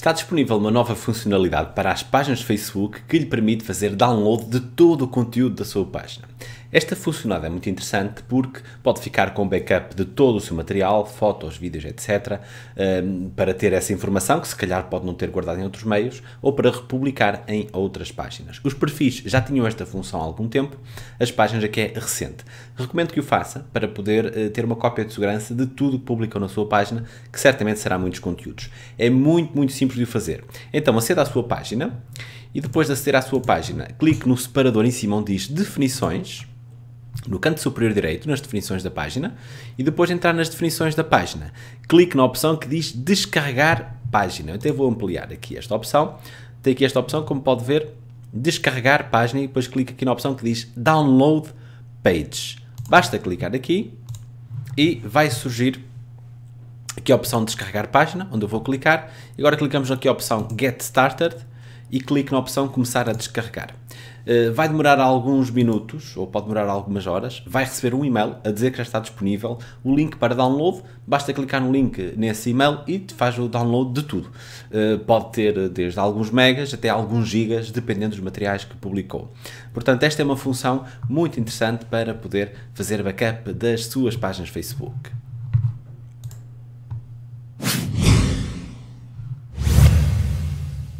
está disponível uma nova funcionalidade para as páginas Facebook que lhe permite fazer download de todo o conteúdo da sua página. Esta funcionalidade é muito interessante porque pode ficar com backup de todo o seu material, fotos, vídeos, etc., ehm, para ter essa informação que se calhar pode não ter guardado em outros meios ou para republicar em outras páginas. Os perfis já tinham esta função há algum tempo, as páginas aqui é, é recente. Recomendo que o faça para poder eh, ter uma cópia de segurança de tudo que publicam na sua página, que certamente será muitos conteúdos. É muito, muito simples de o fazer. Então, aceda à sua página e depois de aceder à sua página, clique no separador em cima onde diz definições no canto superior direito, nas definições da página, e depois entrar nas definições da página. Clique na opção que diz descarregar página. eu até vou ampliar aqui esta opção. Tem aqui esta opção, como pode ver, descarregar página e depois clica aqui na opção que diz download page. Basta clicar aqui e vai surgir aqui a opção de descarregar página, onde eu vou clicar. E agora clicamos aqui a opção get started e clique na opção Começar a descarregar. Eh, vai demorar alguns minutos, ou pode demorar algumas horas. Vai receber um e-mail a dizer que já está disponível o link para download. Basta clicar no link nesse e-mail e faz o download de tudo. Eh, pode ter eh, desde alguns megas até alguns gigas, dependendo dos materiais que publicou. Portanto, esta é uma função muito interessante para poder fazer backup das suas páginas Facebook.